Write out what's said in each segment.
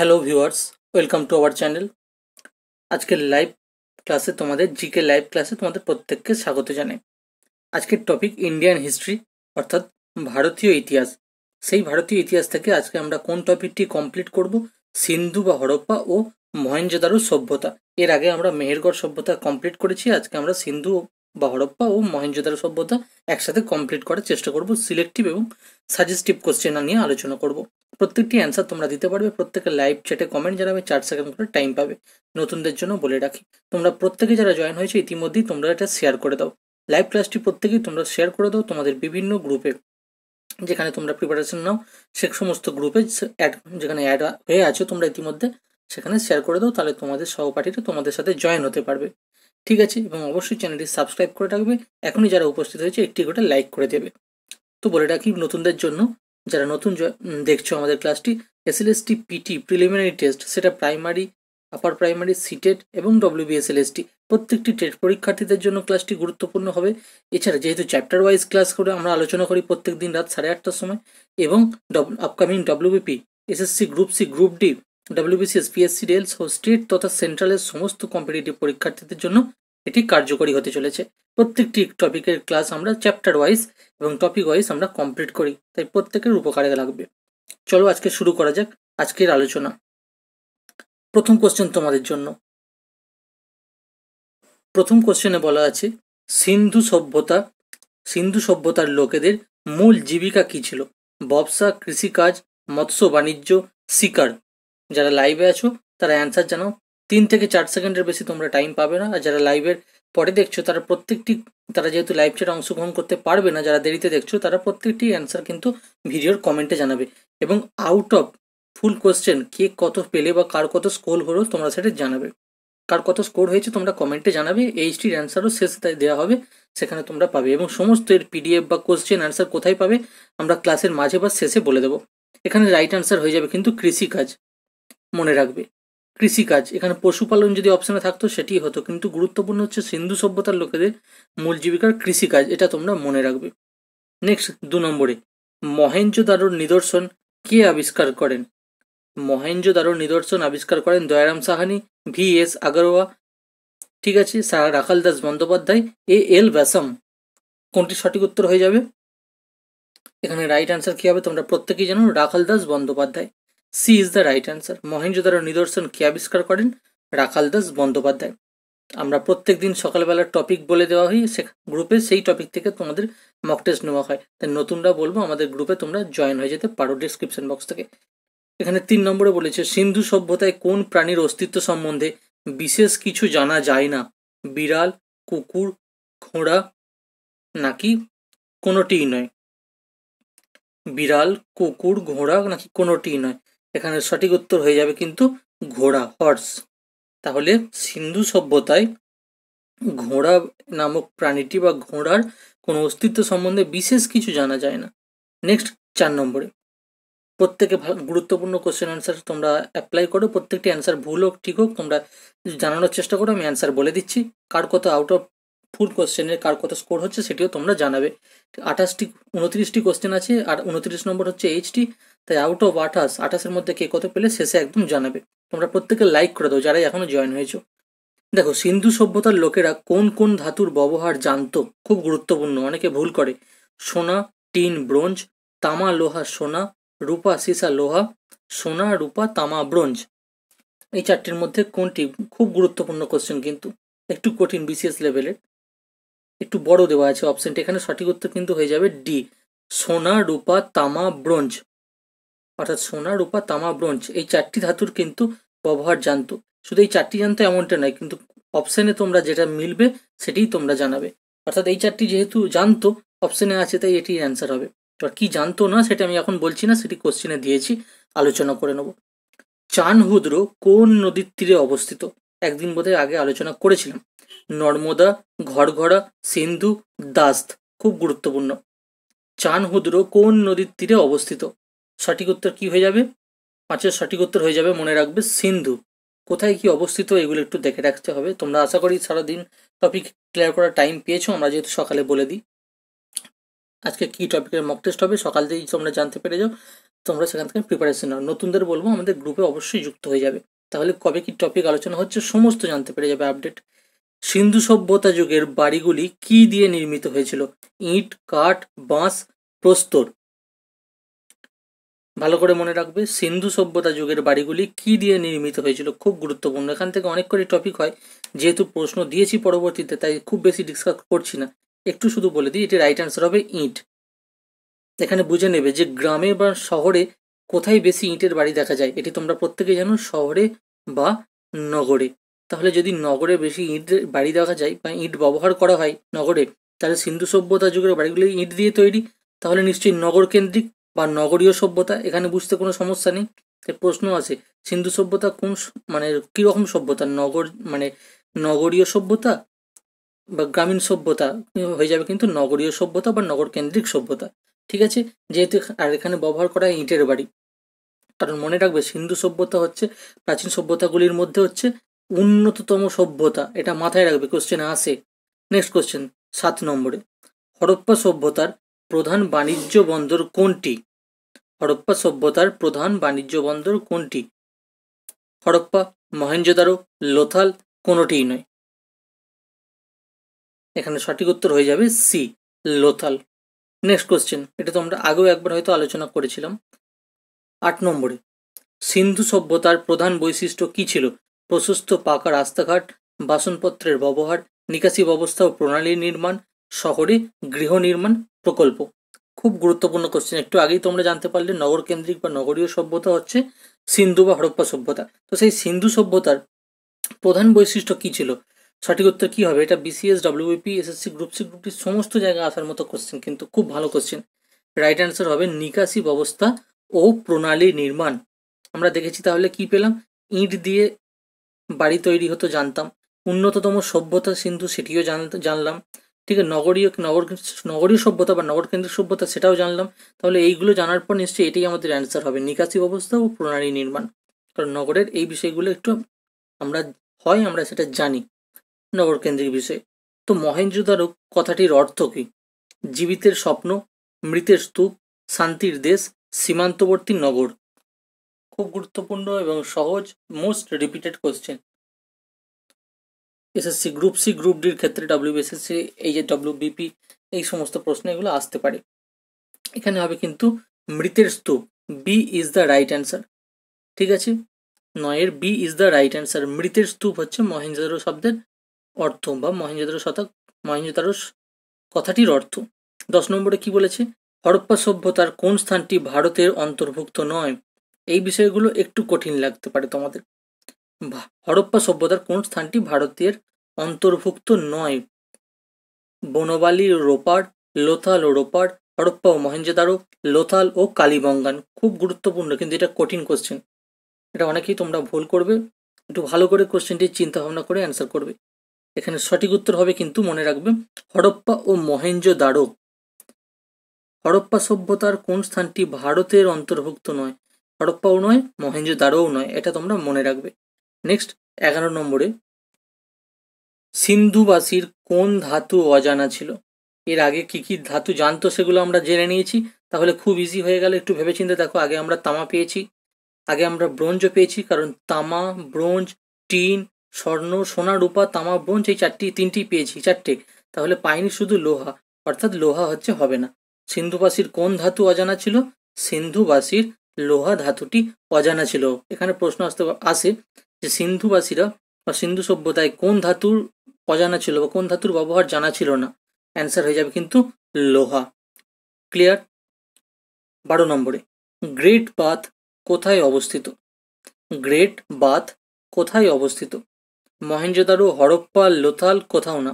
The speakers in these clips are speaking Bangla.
hello viewers welcome to our channel আজকের লাইভ ক্লাসে তোমাদের জিকে লাইভ ক্লাসে তোমাদের প্রত্যেককে স্বাগত জানাই আজকের টপিক ইন্ডিয়ান হিস্ট্রি অর্থাৎ ভারতীয় ইতিহাস সেই ভারতীয় ইতিহাস থেকে আজকে আমরা কোন টপিকটি কমপ্লিট করব সিন্ধু বা হরপ্পা ও মহেঞ্জোদারো সভ্যতা এর আগে আমরা মেহেরগড় সভ্যতা কমপ্লিট করেছি আজকে আমরা সিন্ধু বা হরপ্পা ও মহেঞ্জোদারো সভ্যতা একসাথে কমপ্লিট করার চেষ্টা করব সিলেক্টিভ এবং সাজেস্টিভ কোশ্চেন নিয়ে আলোচনা করব প্রত্যেকটি অ্যান্সার তোমরা দিতে পারবে প্রত্যেকের লাইভ চ্যাটে কমেন্ট জানাবে চার সেকেন্ড করে টাইম পাবে নতুনদের জন্য বলে রাখি তোমরা প্রত্যেকে যারা জয়েন হয়েছে ইতিমধ্যেই তোমরা এটা শেয়ার করে দাও লাইভ ক্লাসটি প্রত্যেকেই তোমরা শেয়ার করে দাও তোমাদের বিভিন্ন গ্রুপে যেখানে তোমরা প্রিপারেশন নাও সে সমস্ত গ্রুপে অ্যাড যেখানে অ্যাড হয়ে আছো তোমরা ইতিমধ্যে সেখানে শেয়ার করে দাও তাহলে তোমাদের সহপাঠীরা তোমাদের সাথে জয়েন হতে পারবে ঠিক আছে এবং অবশ্যই চ্যানেলটি সাবস্ক্রাইব করে রাখবে এখনই যারা উপস্থিত হয়েছে একটি করে লাইক করে দেবে তো বলে রাখি নতুনদের জন্য যারা নতুন দেখছো আমাদের ক্লাসটি এসএলএসটি পিটি প্রিলিমিনারি টেস্ট সেটা প্রাইমারি আপার প্রাইমারি সিটেড এবং ডব্লিউবিএসএলএসটি প্রত্যেকটি টেট পরীক্ষার্থীদের জন্য ক্লাসটি গুরুত্বপূর্ণ হবে এছাড়া যেহেতু চ্যাপ্টার ওয়াইজ ক্লাস করে আমরা আলোচনা করি প্রত্যেক দিন রাত সাড়ে আটটার সময় এবং upcoming WBP SSC group C group D WBCS PSC rails ও স্টেট তথা সেন্ট্রালের সমস্ত কম্পিটিটিভ পরীক্ষার্থীদের জন্য এটি কার্যকরী হতে চলেছে প্রত্যেকটি টপিকের ক্লাস আমরা চ্যাপ্টার ওয়াইজ এবং টপিক ওয়াইজ আমরা কমপ্লিট করি তাই প্রত্যেকের উপকারে লাগবে চলো আজকে শুরু করা যাক আজকের আলোচনা প্রথম কোশ্চেন তোমাদের জন্য প্রথম কোশ্চেনে বলা আছে সিন্ধু সভ্যতা সিন্ধু সভ্যতার লোকেদের মূল জীবিকা কি ছিল ব্যবসা কৃষিকাজ মৎস্য বাণিজ্য শিকার যারা লাইভে আছো তারা অ্যান্সার জানাও তিন থেকে চার সেকেন্ডের বেশি তোমরা টাইম পাবে না আর যারা লাইভের পরে দেখছো তারা প্রত্যেকটি তারা যেহেতু লাইভ চ্যাটে অংশগ্রহণ করতে পারবে না যারা দেরিতে দেখছো তারা প্রত্যেকটি অ্যান্সার কিন্তু ভিডিওর কমেন্টে জানাবে এবং আউট অফ ফুল কোয়েশ্চেন কে কত পেলে বা কার কত স্কোর হলো তোমরা সেটা জানাবে কার কত স্কোর হয়েছে তোমরা কমেন্টে জানাবে এইচটির অ্যান্সারও শেষ দেওয়া হবে সেখানে তোমরা পাবে এবং সমস্ত এর পিডিএফ বা কোয়েশ্চেন অ্যান্সার কোথায় পাবে আমরা ক্লাসের মাঝে বা শেষে বলে দেবো এখানে রাইট অ্যান্সার হয়ে যাবে কিন্তু কৃষিকাজ মনে রাখবে কৃষিকাজ এখানে পশুপালন যদি অপশানে থাকতো সেটি হতো কিন্তু গুরুত্বপূর্ণ হচ্ছে সিন্ধু সভ্যতার লোকেদের মূল জীবিকার কৃষিকাজ এটা তোমরা মনে রাখবে নেক্সট দু নম্বরে মহেঞ্জোদারোর নিদর্শন কে আবিষ্কার করেন মহেঞ্জোদারোর নিদর্শন আবিষ্কার করেন দয়ারাম সাহানি ভি এস আগরওয়া ঠিক আছে sir Rakhal Das Bandyopadhyay A L Basham কোনটি সঠিক উত্তর হয়ে যাবে এখানে রাইট অ্যান্সার কী হবে তোমরা প্রত্যেকেই জানো Rakhal Das Bandyopadhyay C is the right answer মহেন্দ্রদারের নিদর্শন কে আবিষ্কার করেন রাখাল দাস বন্দ্যোপাধ্যায় আমরা প্রত্যেক দিন সকালবেলার টপিক বলে দেওয়া হয় সে গ্রুপে সেই টপিক থেকে তোমাদের মক টেস্ট নেওয়া হয় তাই নতুনরা বলবো আমাদের গ্রুপে তোমরা জয়েন হয়ে যেতে পারো ডিসক্রিপশন বক্স থেকে এখানে তিন নম্বরে বলেছে সিন্ধু সভ্যতায় কোন প্রাণীর অস্তিত্ব সম্বন্ধে বিশেষ কিছু জানা যায় না বিড়াল কুকুর ঘোড়া নাকি কোনোটিই নয় বিড়াল কুকুর ঘোড়া নাকি কোনোটিই নয় এখানে সঠিক উত্তর হয়ে যাবে কিন্তু ঘোড়া হর্স তাহলে সিন্ধু সভ্যতায় ঘোড়া নামক প্রাণীটি বা ঘোড়ার কোনো অস্তিত্ব সম্বন্ধে বিশেষ কিছু জানা যায় না নেক্সট চার নম্বরে প্রত্যেকে গুরুত্বপূর্ণ কোশ্চেন অ্যান্সার তোমরা অ্যাপ্লাই করো প্রত্যেকটি অ্যান্সার ভুল হোক ঠিক হোক তোমরা জানানোর চেষ্টা করো আমি অ্যান্সার বলে দিচ্ছি কার কত আউট অফ ফুল কোশ্চেনের কার কত স্কোর হচ্ছে সেটিও তোমরা জানাবে আঠাশটি উনত্রিশটি কোশ্চেন আছে আর উনত্রিশ নম্বর হচ্ছে এইচটি তাই আউট অফ আঠাশ আঠাশের মধ্যে কে কত পেলে শেষে একদম জানাবে তোমরা প্রত্যেকে লাইক করে দাও যারা এখনও জয়েন হয়েছো দেখো সিন্ধু সভ্যতার লোকেরা কোন কোন ধাতুর ব্যবহার জানতো খুব গুরুত্বপূর্ণ অনেকে ভুল করে সোনা টিন ব্রোঞ্জ তামা লোহা সোনা রূপা সীসা লোহা সোনা রূপা তামা ব্রোঞ্জ এই চারটির মধ্যে কোনটি খুব গুরুত্বপূর্ণ কোশ্চেন কিন্তু একটু কঠিন বিসিএস লেভেলের একটু বড় দেওয়া আছে অপশনটি এখানে সঠিক উত্তর কিন্তু হয়ে যাবে ডি সোনা রূপা তামা ব্রোঞ্জ অর্থাৎ সোনা রূপা তামা ব্রোঞ্জ এই চারটি ধাতুর কিন্তু ব্যবহার জানতো শুধু এই চারটি জানতো এমনটা নয় কিন্তু অপশানে তোমরা যেটা মিলবে সেটিই তোমরা জানাবে অর্থাৎ এই চারটি যেহেতু জানতো অপশানে আছে তাই এটি অ্যান্সার হবে আর কি জানতো না সেটা আমি এখন বলছি না সেটি কোশ্চেনে দিয়েছি আলোচনা করে নেব চানহুদ্র কোন নদীর তীরে অবস্থিত একদিন বোধহয় আগে আলোচনা করেছিলাম নর্মদা ঘরঘড়া সিন্ধু দাস্ত খুব গুরুত্বপূর্ণ চানহুদ্র কোন নদীর তীরে অবস্থিত সঠিক উত্তর কী হয়ে যাবে পাঁচের সঠিক উত্তর হয়ে যাবে মনে রাখবে সিন্ধু কোথায় কি অবস্থিত এগুলো একটু দেখে রাখতে হবে তোমরা আশা করি সারাদিন টপিক ক্লিয়ার করার টাইম পেয়েছো আমরা যেহেতু সকালে বলে দিই আজকে কি টপিকের মক টেস্ট হবে সকাল থেকেই তোমরা জানতে পেরে যাও তোমরা সেখান থেকে প্রিপারেশন নাও নতুনদের বলবো আমাদের গ্রুপে অবশ্যই যুক্ত হয়ে যাবে তাহলে কবে কি টপিক আলোচনা হচ্ছে সমস্ত জানতে পেরে যাবে আপডেট সিন্ধু সভ্যতা যুগের বাড়িগুলি কি দিয়ে নির্মিত হয়েছিল ইট কাঠ বাঁশ প্রস্তর ভালো করে মনে রাখবে সিন্ধু সভ্যতা যুগের বাড়িগুলি কি দিয়ে নির্মিত হয়েছিল খুব গুরুত্বপূর্ণ এখান থেকে অনেক করে টপিক হয় যেহেতু প্রশ্ন দিয়েছি পরবর্তীতে তাই খুব বেশি ডিসকাস করছি না একটু শুধু বলে দিই এটি রাইট অ্যান্সার হবে ইট এখানে বুঝে নেবে যে গ্রামে বা শহরে কোথায় বেশি ইটের বাড়ি দেখা যায় এটি তোমরা প্রত্যেকে জানো শহরে বা নগরে তাহলে যদি নগরে বেশি ইট বাড়ি দেখা যায় বা ইট ব্যবহার করা হয় নগরে তাহলে সিন্ধু সভ্যতা যুগের বাড়িগুলি ইট দিয়ে তৈরি তাহলে নিশ্চয়ই নগর কেন্দ্রিক বা নগরীয় সভ্যতা এখানে বুঝতে কোনো সমস্যা নেই এর প্রশ্ন আছে সিন্ধু সভ্যতা কোন মানে কীরকম সভ্যতা নগর মানে নগরীয় সভ্যতা বা গ্রামীণ সভ্যতা হয়ে যাবে কিন্তু নগরীয় সভ্যতা বা নগর কেন্দ্রিক সভ্যতা ঠিক আছে যেহেতু আর এখানে ব্যবহার করা ইটের বাড়ি কারণ মনে রাখবে সিন্ধু সভ্যতা হচ্ছে প্রাচীন সভ্যতাগুলির মধ্যে হচ্ছে উন্নততম সভ্যতা এটা মাথায় রাখবে কোশ্চেন আসে নেক্সট কোশ্চেন সাত নম্বরে হরপ্পা সভ্যতার প্রধান বাণিজ্য বন্দর কোনটি হরপ্পা সভ্যতার প্রধান বাণিজ্য বন্দর কোনটি হরপ্পা মহেঞ্জোদারো লোথাল কোনোটিই নয় এখানে সঠিক উত্তর হয়ে যাবে সি লোথাল নেক্সট কোশ্চেন এটা তো আমরা আগেও একবার হয়তো আলোচনা করেছিলাম আট নম্বরে সিন্ধু সভ্যতার প্রধান বৈশিষ্ট্য কী ছিল প্রশস্ত পাকা রাস্তাঘাট বাসনপত্রের ব্যবহার নিকাশি ব্যবস্থা ও প্রণালী নির্মাণ শহরে গৃহ নির্মাণ প্রকল্প খুব গুরুত্বপূর্ণ কোশ্চেন একটু আগেই তোমরা জানতে পারলে নগর কেন্দ্রিক বা নগরীয় সভ্যতা হচ্ছে সিন্ধু বা হরপ্পা সভ্যতা তো সেই সিন্ধু সভ্যতার প্রধান বৈশিষ্ট্য কি ছিল সঠিক উত্তর কী হবে এটা BCS WP SSC group C গ্রুপটির সমস্ত জায়গায় আসার মতো কোশ্চেন কিন্তু খুব ভালো কোশ্চেন রাইট অ্যান্সার হবে নিকাশি ব্যবস্থা ও প্রণালী নির্মাণ আমরা দেখেছি তাহলে কি পেলাম ইট দিয়ে বাড়ি তৈরি হতো জানতাম উন্নততম সভ্যতা সিন্ধু সেটিও জানতে জানলাম ঠিক আছে নগরীয় নগর নগরীয় সভ্যতা বা নগরকেন্দ্রিক সভ্যতা সেটাও জানলাম তাহলে এইগুলো জানার পর নিশ্চয়ই এটাই আমাদের অ্যান্সার হবে নিকাশি ব্যবস্থা ও প্রণালী নির্মাণ কারণ নগরের এই বিষয়গুলো একটু আমরা হয় আমরা সেটা জানি নগরকেন্দ্রিক বিষয়ে তো মহেন্দ্রদারো কথাটির অর্থ কী জীবিতের স্বপ্ন মৃতের স্তূপ শান্তির দেশ সীমান্তবর্তী নগর খুব গুরুত্বপূর্ণ এবং সহজ most repeated question SSC group C group ডির ক্ষেত্রে ডাব্লিউবিএসএসসি এই যে ডাব্লিউবিপি এই সমস্ত প্রশ্ন এগুলো আসতে পারে এখানে হবে কিন্তু মৃতের স্তূপ B is the right answer ঠিক আছে নয়ের B is the right answer মৃতের স্তূপ হচ্ছে মহেঞ্জোদারো শব্দের অর্থ বা মহেঞ্জোদারো শতক মহেঞ্জোদারো কথাটির অর্থ দশ নম্বরে কি বলেছে হরপ্পা সভ্যতার কোন স্থানটি ভারতের অন্তর্ভুক্ত নয় এই বিষয়গুলো একটু কঠিন লাগতে পারে তোমাদের হরপ্পা সভ্যতার কোন স্থানটি ভারতের অন্তর্ভুক্ত নয় বনবালি রোপার লোথাল ও রোপার হরপ্পা ও মহেঞ্জোদারো লোথাল ও কালীবঙ্গান খুব গুরুত্বপূর্ণ কিন্তু এটা কঠিন কোশ্চেন এটা অনেকেই তোমরা ভুল করবে একটু ভালো করে কোশ্চেনটি চিন্তাভাবনা করে অ্যান্সার করবে এখানে সঠিক উত্তর হবে কিন্তু মনে রাখবে হরপ্পা ও মহেঞ্জোদারো হরপ্পা সভ্যতার কোন স্থানটি ভারতের অন্তর্ভুক্ত নয় হরপ্পাও নয় মহেঞ্জোদারোও নয় এটা তোমরা মনে রাখবে নেক্সট এগারো নম্বরে সিন্ধুবাসীর কোন ধাতু অজানা ছিল এর আগে কী কী ধাতু জানতো সেগুলো আমরা জেনে নিয়েছি তাহলে খুব ইজি হয়ে গেল একটু ভেবেচিন্তে দেখো আগে আমরা তামা পেয়েছি আগে আমরা ব্রোঞ্জও পেয়েছি কারণ তামা ব্রোঞ্জ টিন স্বর্ণ সোনা রূপা তামা ব্রোঞ্জ এই চারটি তিনটি পেয়েছি চারটে তাহলে পাইনি শুধু লোহা অর্থাৎ লোহা হচ্ছে হবে না সিন্ধুবাসীর কোন ধাতু অজানা ছিল সিন্ধুবাসীর লোহা ধাতুটি অজানা ছিল এখানে প্রশ্ন আসতে আসে যে সিন্ধুবাসীরা বা সিন্ধু সভ্যতায় কোন ধাতুর অজানা ছিল বা কোন ধাতুর ব্যবহার জানা ছিল না অ্যান্সার হয়ে যাবে কিন্তু লোহা ক্লিয়ার বারো নম্বরে গ্রেট বাথ কোথায় অবস্থিত গ্রেট বাথ কোথায় অবস্থিত মহেন্দ্রদারু হরপ্পা লোথাল কোথাও না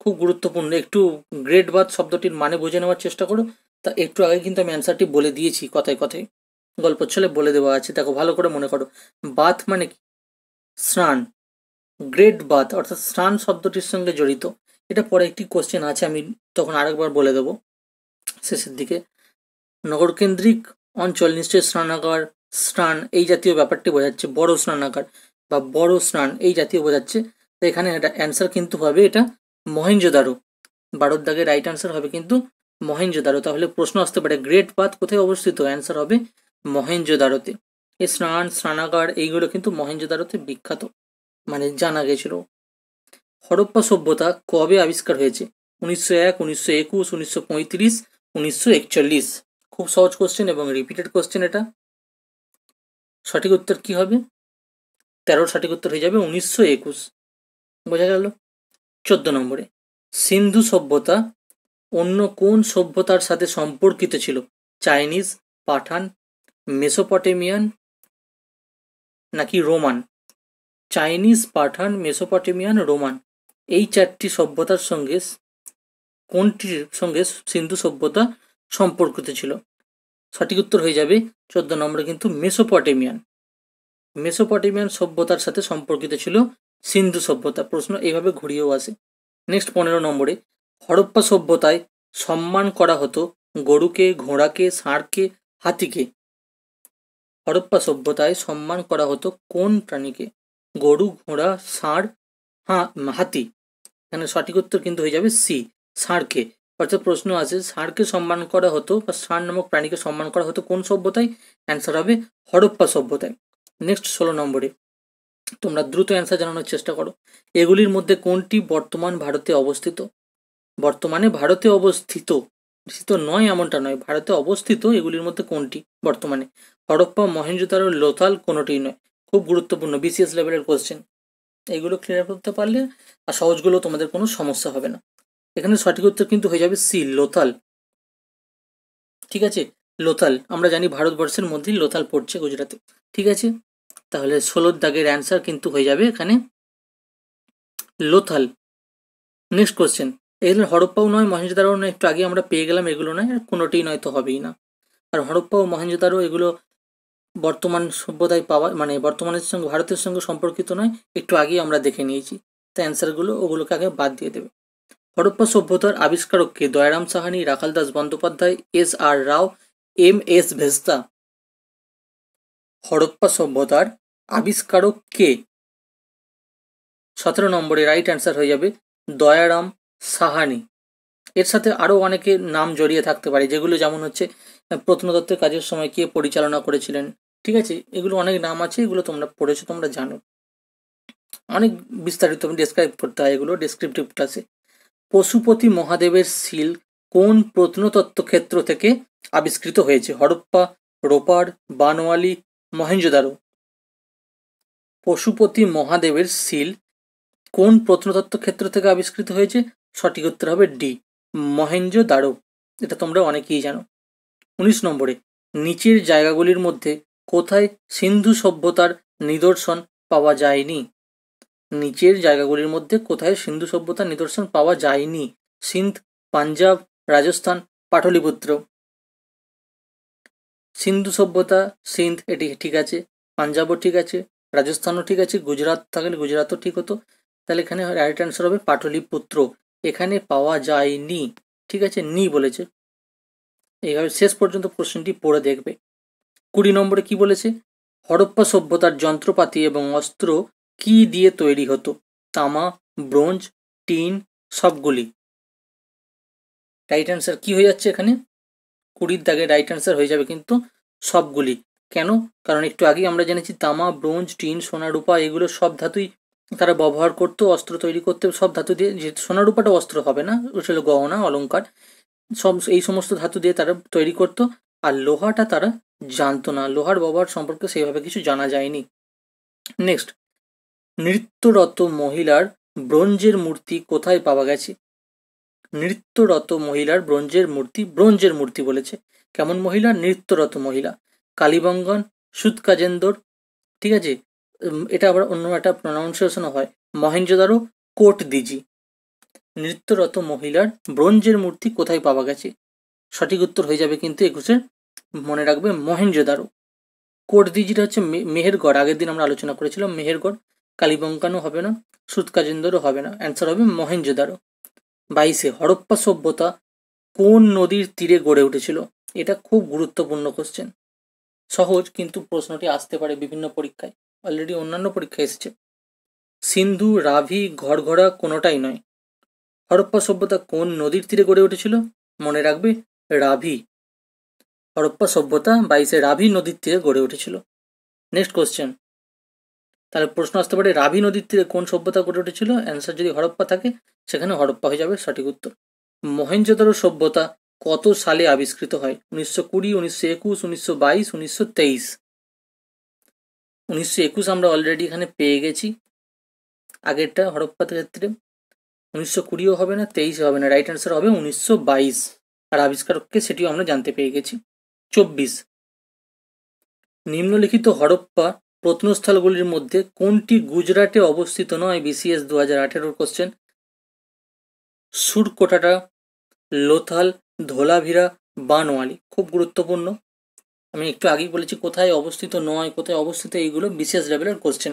খুব গুরুত্বপূর্ণ একটু গ্রেট বাথ শব্দটির মানে বুঝে নেওয়ার চেষ্টা করো তা একটু আগে কিন্তু আমি অ্যান্সারটি বলে দিয়েছি কথায় কথায় গল্প ছলে বলে দেওয়া আছে দেখো ভালো করে মনে করো বাথ মানে কি স্নান গ্রেট বাথ অর্থাৎ স্নান শব্দটির সঙ্গে জড়িত এটা পরে একটি কোশ্চেন আছে আমি তখন আরেকবার বলে দেব শেষের দিকে নগরকেন্দ্রিক অঞ্চল নিশ্চয় স্নানাগার স্নান এই জাতীয় ব্যাপারটি বোঝাচ্ছে বড় স্নানাগার বা বড় স্নান এই জাতীয় বোঝাচ্ছে তো এখানে এটা অ্যান্সার কিন্তু হবে এটা মহেঞ্জোদারো বারোর দাগে রাইট অ্যান্সার হবে কিন্তু মহেঞ্জোদারো তাহলে প্রশ্ন আসতে পারে গ্রেট বাথ কোথায় অবস্থিত অ্যান্সার হবে মহেঞ্জোদারোতে এই স্নান স্নানাগার এইগুলো কিন্তু মহেঞ্জোদারোতে বিখ্যাত মানে জানা গেছিল হরপ্পা সভ্যতা কবে আবিষ্কার হয়েছে উনিশশো এক উনিশশো একুশ উনিশশো পঁয়ত্রিশ উনিশশো একচল্লিশ খুব সহজ কোশ্চেন এবং রিপিটেড কোশ্চেন এটা সঠিক উত্তর কি হবে তেরোর সঠিক উত্তর হয়ে যাবে উনিশশো একুশ বোঝা গেল চোদ্দ নম্বরে সিন্ধু সভ্যতা অন্য কোন সভ্যতার সাথে সম্পর্কিত ছিল চাইনিজ পাঠান মেসোপটেমিয়ান নাকি Roman Chinese Pathan Mesopotamian Roman এই চারটি সভ্যতার সঙ্গে কোনটির সঙ্গে সিন্ধু সভ্যতা সম্পর্কিত ছিল সঠিক উত্তর হয়ে যাবে চোদ্দ নম্বরে কিন্তু মেসোপটেমিয়ান মেসোপটেমিয়ান সভ্যতার সাথে সম্পর্কিত ছিল সিন্ধু সভ্যতা প্রশ্ন এইভাবে ঘুরিয়েও আসে নেক্সট পনেরো নম্বরে হরপ্পা সভ্যতায় সম্মান করা হতো গরুকে ঘোড়াকে ষাঁড়কে হাতিকে হরপ্পা সভ্যতায় সম্মান করা হতো কোন প্রাণীকে গরু ঘোড়া ষাঁড় হাঁ হাতি এখানে সঠিক উত্তর কিন্তু হয়ে যাবে সি ষাঁড়কে অর্থাৎ প্রশ্ন আছে ষাঁড়কে সম্মান করা হতো বা ষাঁড় নামক প্রাণীকে সম্মান করা হতো কোন সভ্যতায় অ্যান্সার হবে হরপ্পা সভ্যতায় নেক্সট ষোলো নম্বরে তোমরা দ্রুত অ্যান্সার জানানোর চেষ্টা করো এগুলির মধ্যে কোনটি বর্তমান ভারতে অবস্থিত বর্তমানে ভারতে অবস্থিত অবস্থিত নয় এমনটা নয় ভারতে অবস্থিত এগুলির মধ্যে কোনটি বর্তমানে হরপ্পা মহেঞ্জোদারো লোথাল কোনোটি নয় খুব গুরুত্বপূর্ণ বিসিএস লেভেলের কোয়েশ্চেন এইগুলো ক্লিয়ার করতে পারলে আর সহজগুলো তোমাদের কোনো সমস্যা হবে না এখানে সঠিক উত্তর কিন্তু হয়ে যাবে সি লোথাল ঠিক আছে লোথাল আমরা জানি ভারতবর্ষের মধ্যেই লোথাল পড়ছে গুজরাতে ঠিক আছে তাহলে ষোলোর দাগের অ্যান্সার কিন্তু হয়ে যাবে এখানে লোথাল নেক্সট কোশ্চেন এগুলো হরপ্পাও নয় মহেন্দ্রদারও নয় একটু আগে আমরা পেয়ে গেলাম এগুলো নয় কোনোটি নয় তো হবেই না আর হরপ্পা ও মহেঞ্জোদারো এগুলো বর্তমান সভ্যতায় পাওয়া মানে বর্তমানের সঙ্গে ভারতের সঙ্গে সম্পর্কিত নয় একটু আগেই আমরা দেখে নিয়েছি তাই অ্যান্সারগুলো ওগুলোকে আগে বাদ দিয়ে দেবে হরপ্পা সভ্যতার আবিষ্কারককে Dayaram Sahni Rakhal Das Bandyopadhyay S R Rao M S ভেস্তা হরপ্পা সভ্যতার আবিষ্কারক কে সতেরো নম্বরে রাইট অ্যান্সার হয়ে যাবে দয়ারাম সাহানি এর সাথে আরও অনেকে নাম জড়িয়ে থাকতে পারে যেগুলো যেমন হচ্ছে প্রত্নতত্ত্বের কাজের সময় কে পরিচালনা করেছিলেন ঠিক আছে এগুলো অনেক নাম আছে এগুলো তোমরা পড়েছো তোমরা জানো অনেক বিস্তারিত ডেসক্রাইব করতে হয় এগুলো ডেসক্রিপটিভ ক্লাসে পশুপতি মহাদেবের শিল কোন প্রত্নতত্ত্ব ক্ষেত্র থেকে আবিষ্কৃত হয়েছে হরপ্পা রোপার বানোয়ালি মহেঞ্জোদারো পশুপতি মহাদেবের শিল কোন প্রত্নতত্ত্ব ক্ষেত্র থেকে আবিষ্কৃত হয়েছে সঠিক উত্তর হবে ডি মহেঞ্জোদারো এটা তোমরা অনেকেই জানো উনিশ নম্বরে নিচের জায়গাগুলির মধ্যে কোথায় সিন্ধু সভ্যতার নিদর্শন পাওয়া যায়নি নিচের জায়গাগুলির মধ্যে কোথায় সিন্ধু সভ্যতার নিদর্শন পাওয়া যায়নি সিন্ধ পাঞ্জাব রাজস্থান পাটলিপুত্র সিন্ধু সভ্যতা সিন্ধ এটি ঠিক আছে পাঞ্জাবও ঠিক আছে রাজস্থানও ঠিক আছে গুজরাট থাকলে গুজরাতও ঠিক হতো তাহলে এখানে রাইট অ্যান্সার হবে পাটলিপুত্র এখানে পাওয়া যায়নি ঠিক আছে নি বলেছে এইভাবে শেষ পর্যন্ত প্রশ্নটি পড়ে দেখবে কুড়ি নম্বরে কি বলেছে হরপ্পা সভ্যতার যন্ত্রপাতি এবং অস্ত্র কি দিয়ে তৈরি হতো তামা ব্রোঞ্জ টিন সবগুলি রাইট অ্যান্সার কি হয়ে যাচ্ছে এখানে কুড়ির দাগে রাইট অ্যান্সার হয়ে যাবে কিন্তু সবগুলি কেন কারণ একটু আগেই আমরা জেনেছি তামা ব্রোঞ্জ টিন সোনা এগুলো সব ধাতুই তারা ব্যবহার করতো অস্ত্র তৈরি করতে সব ধাতু দিয়ে যে সোনা রূপাটা অস্ত্র হবে না ওটা হলো গহনা অলঙ্কার এই সমস্ত ধাতু দিয়ে তারা তৈরি করত আর লোহাটা তারা জানতো না লোহার ব্যবহার সম্পর্কে সেইভাবে কিছু জানা যায়নি নেক্সট নৃত্যরত মহিলার ব্রোঞ্জের মূর্তি কোথায় পাওয়া গেছে নৃত্যরত মহিলার ব্রোঞ্জের মূর্তি ব্রোঞ্জের মূর্তি বলেছে কেমন মহিলা নৃত্যরত মহিলা কালীবঙ্গন সুৎকাজেন্দর ঠিক আছে এটা আবার অন্য একটা প্রনাউন্সিয়েশনও হয় মহেন্দ্রদারও কোট দিজি নৃত্যরত মহিলার ব্রোঞ্জের মূর্তি কোথায় পাওয়া গেছে সঠিক উত্তর হয়ে যাবে কিন্তু একুশের মনে রাখবে মহেন্দ্রদারো কোটদি যেটা হচ্ছে মেহেরগড় আগের দিন আমরা আলোচনা করেছিলাম মেহেরগড় কালীবঙ্কানও হবে না সুৎকাজেন্দরও হবে না অ্যান্সার হবে মহেন্দ্রদারো বাইশে হরপ্পা সভ্যতা কোন নদীর তীরে গড়ে উঠেছিল এটা খুব গুরুত্বপূর্ণ কোশ্চেন সহজ কিন্তু প্রশ্নটি আসতে পারে বিভিন্ন পরীক্ষায় অলরেডি অন্যান্য পরীক্ষায় এসেছে সিন্ধু রাভি ঘরঘরা কোনোটাই নয় হরপ্পা সভ্যতা কোন নদীর তীরে গড়ে উঠেছিল মনে রাখবে রাভি হরপ্পা সভ্যতা বাইশে রাভি নদীর তীরে গড়ে উঠেছিল নেক্সট কোশ্চেন তাহলে প্রশ্ন আসতে পারে রাভি নদীর তীরে কোন সভ্যতা গড়ে উঠেছিল অ্যান্সার যদি হরপ্পা থাকে সেখানে হরপ্পা হয়ে যাবে সঠিক উত্তর মহেঞ্জোদারো সভ্যতা কত সালে আবিষ্কৃত হয় উনিশশো কুড়ি উনিশশো একুশ উনিশশো বাইশ উনিশশো তেইশ উনিশশো একুশ আমরা অলরেডি এখানে পেয়ে গেছি আগেরটা হরপ্পার ক্ষেত্রে উনিশশো কুড়িও হবে না তেইশে হবে না রাইট অ্যান্সার হবে উনিশশো বাইশ আর আবিষ্কারককে সেটিও আমরা জানতে পেয়ে গেছি চব্বিশ নিম্নলিখিত হরপ্পা প্রত্নস্থলগুলির মধ্যে কোনটি গুজরাটে অবস্থিত নয় বিসিএস দু হাজার আঠেরোর কোশ্চেন সুরকোটাটা লোথাল ধোলাভিরা বানোয়ালি খুব গুরুত্বপূর্ণ আমি একটু আগেই বলেছি কোথায় অবস্থিত নয় কোথায় অবস্থিত এইগুলো বিশেষ লেভেলের কোশ্চেন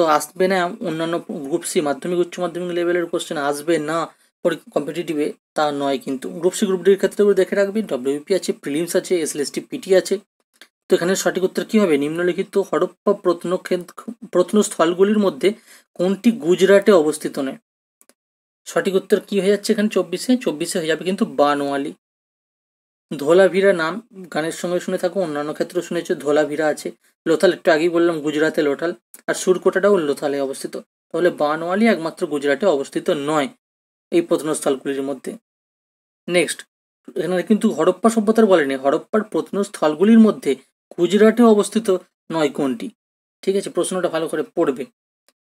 তো আসবে না অন্যান্য গ্রুপ সি মাধ্যমিক উচ্চ মাধ্যমিক লেভেলের কোশ্চেন আসবে না কম্পিটিটিভে তা নয় কিন্তু গ্রুপ সি গ্রুপ ডির ক্ষেত্রে দেখে রাখবি ডব্লিউপি আছে প্রিলিমস আছে এসএলএসটি পিটি আছে তো এখানে সঠিক উত্তর কী হবে নিম্নলিখিত হরপ্পা প্রত্ন প্রত্নস্থলগুলির মধ্যে কোনটি গুজরাটে অবস্থিত নয় সঠিক উত্তর কী হয়ে যাচ্ছে এখানে চব্বিশে চব্বিশে হয়ে যাবে কিন্তু বানোয়ালি ধোলাভিরা নাম গানের সঙ্গে শুনে থাকো অন্যান্য ক্ষেত্রেও শুনেছো ধোলাভিরা আছে লোথাল একটু আগেই বললাম গুজরাতে লোটাল আর সুরকোটাটাও লোথালে অবস্থিত তাহলে বানওয়ালি একমাত্র গুজরাটে অবস্থিত নয় এই প্রত্নস্থলগুলির মধ্যে নেক্সট এখানে কিন্তু হরপ্পা সভ্যতার বলেনি হরপ্পার প্রত্নস্থলগুলির মধ্যে গুজরাটে অবস্থিত নয় কোনটি ঠিক আছে প্রশ্নটা ভালো করে পড়বে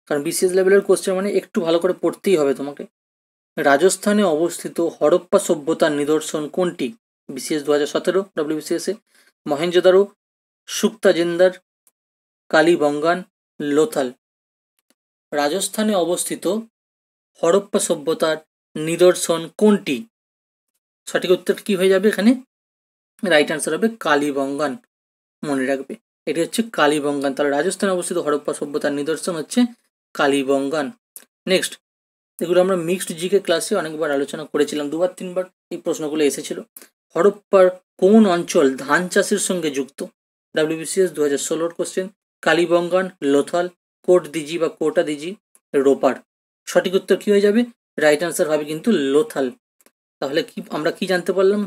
কারণ বিসিএস লেভেলের কোশ্চেন মানে একটু ভালো করে পড়তেই হবে তোমাকে রাজস্থানে অবস্থিত হরপ্পা সভ্যতার নিদর্শন কোনটি বিসিএস দু হাজার সতেরো ডব্লিউবিসিএসে মহেঞ্জোদারো সুক্তা জিন্দার কালীবঙ্গান লোথাল রাজস্থানে অবস্থিত হরপ্পা সভ্যতার নিদর্শন কোনটি সঠিক উত্তর কি হয়ে যাবে এখানে রাইট অ্যান্সার হবে কালীবঙ্গান মনে রাখবে এটি হচ্ছে কালীবঙ্গান তাহলে রাজস্থানে অবস্থিত হরপ্পা সভ্যতার নিদর্শন হচ্ছে কালীবঙ্গান নেক্সট এগুলো আমরা মিক্সড জিকে ক্লাসে অনেকবার আলোচনা করেছিলাম দুবার তিনবার এই প্রশ্নগুলো এসেছিল হরপ্পার কোন অঞ্চল ধান চাষের সঙ্গে যুক্ত ডাব্লিউবিসিএস দু হাজার ষোলোর কোশ্চেন কালীবঙ্গান লোথাল কোট দিজি বা কোটা দিজি রোপার সঠিক উত্তর কী হয়ে যাবে রাইট আনসার হবে কিন্তু লোথাল তাহলে কি আমরা কি জানতে পারলাম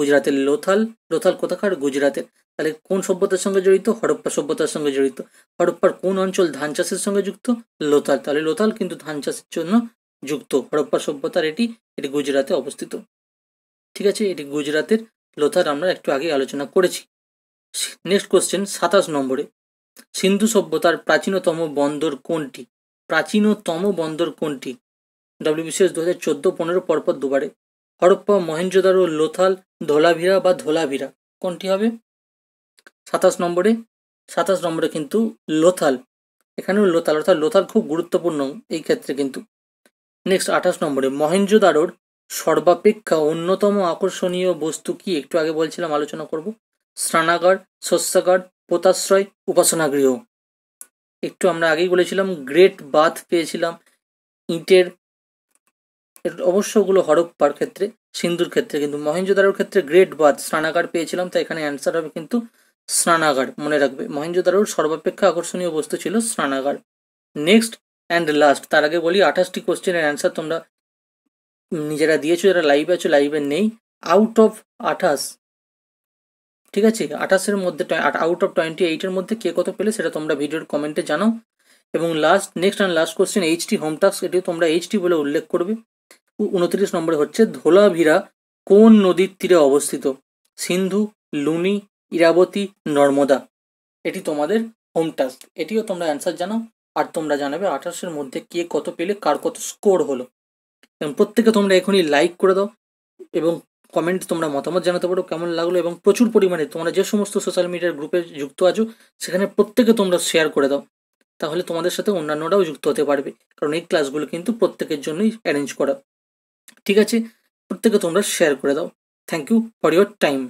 গুজরাতের লোথাল লোথাল কোথাকার গুজরাতের তাহলে কোন সভ্যতার সঙ্গে জড়িত হরপ্পা সভ্যতার সঙ্গে জড়িত হরপ্পার কোন অঞ্চল ধান চাষের সঙ্গে যুক্ত লোথাল তাহলে লোথাল কিন্তু ধান চাষের জন্য যুক্ত হরপ্পা সভ্যতার এটি এটি গুজরাতে অবস্থিত ঠিক আছে এটি গুজরাতের লোথার আমরা একটু আগে আলোচনা করেছি নেক্সট কোশ্চেন সাতাশ নম্বরে সিন্ধু সভ্যতার প্রাচীনতম বন্দর কোনটি প্রাচীনতম বন্দর কোনটি ডব্লিউবিসিএস দু হাজার চোদ্দো পনেরো পরপর দুবারে হরপ্পা ও লোথাল ধোলাভিরা বা ধোলাভিরা কোনটি হবে সাতাশ নম্বরে সাতাশ নম্বরে কিন্তু লোথাল এখানেও লোথাল অর্থাৎ লোথাল খুব গুরুত্বপূর্ণ এই ক্ষেত্রে কিন্তু নেক্সট আঠাশ নম্বরে মহেঞ্জোদারোর সর্বাপেক্ষা অন্যতম আকর্ষণীয় বস্তু কি একটু আগে বলছিলাম আলোচনা করব স্নানাগার শস্যাগার পোতাশ্রয় উপাসনাগৃহ একটু আমরা আগেই বলেছিলাম গ্রেট বাথ পেয়েছিলাম ইটের অবশ্য ওগুলো হরপ্পার ক্ষেত্রে সিন্ধুর ক্ষেত্রে কিন্তু মহেঞ্জোদারোর ক্ষেত্রে গ্রেট বাথ স্নানাগার পেয়েছিলাম তাই এখানে অ্যান্সার হবে কিন্তু স্নানাগার মনে রাখবে মহেঞ্জোদারোর সর্বাপেক্ষা আকর্ষণীয় বস্তু ছিল স্নানাগার নেক্সট অ্যান্ড লাস্ট তার আগে বলি আঠাশটি কোশ্চেনের অ্যান্সার তোমরা নিজেরা দিয়েছো যারা লাইভে আছো লাইভে নেই আউট অফ আঠাশ ঠিক আছে আঠাশের মধ্যে আউট অফ টোয়েন্টি এইটের মধ্যে কে কত পেলে সেটা তোমরা ভিডিওর কমেন্টে জানাও এবং last next and last question HT home task এটি তোমরা এইচটি বলে উল্লেখ করবে উনত্রিশ নম্বরে হচ্ছে ধোলাভিরা কোন নদীর তীরে অবস্থিত সিন্ধু লুনি ইরাবতী নর্মদা এটি তোমাদের হোম টাস্ক এটিও তোমরা অ্যান্সার জানাও আর তোমরা জানাবে আঠাশের মধ্যে কে কত পেলে কার কত স্কোর হলো এবং প্রত্যেকে তোমরা এখনই লাইক করে দাও এবং কমেন্ট তোমরা মতামত জানাতে পারো কেমন লাগলো এবং প্রচুর পরিমাণে তোমরা যে সমস্ত সোশ্যাল মিডিয়ার গ্রুপে যুক্ত আছো সেখানে প্রত্যেকে তোমরা শেয়ার করে দাও তাহলে তোমাদের সাথে অন্যান্যরাও যুক্ত হতে পারবে কারণ এই ক্লাসগুলো কিন্তু প্রত্যেকের জন্যই অ্যারেঞ্জ করা ঠিক আছে প্রত্যেকে তোমরা শেয়ার করে দাও thank you for your time